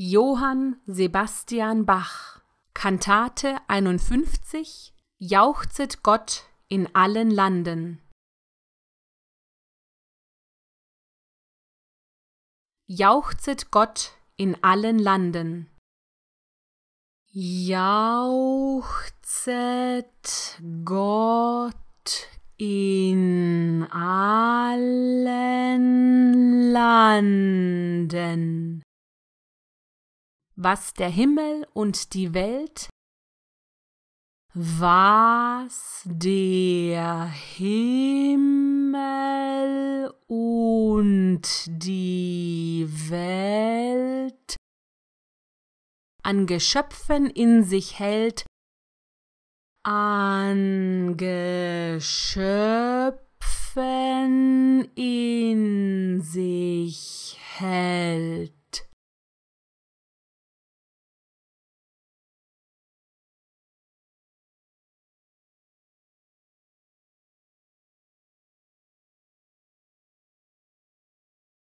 Johann Sebastian Bach Kantate 51 Jauchzet Gott in allen Landen Jauchzet Gott in allen Landen Jauchzet Gott in allen Landen was der Himmel und die Welt, was der Himmel und die Welt an Geschöpfen in sich hält, an Geschöpfen in sich hält.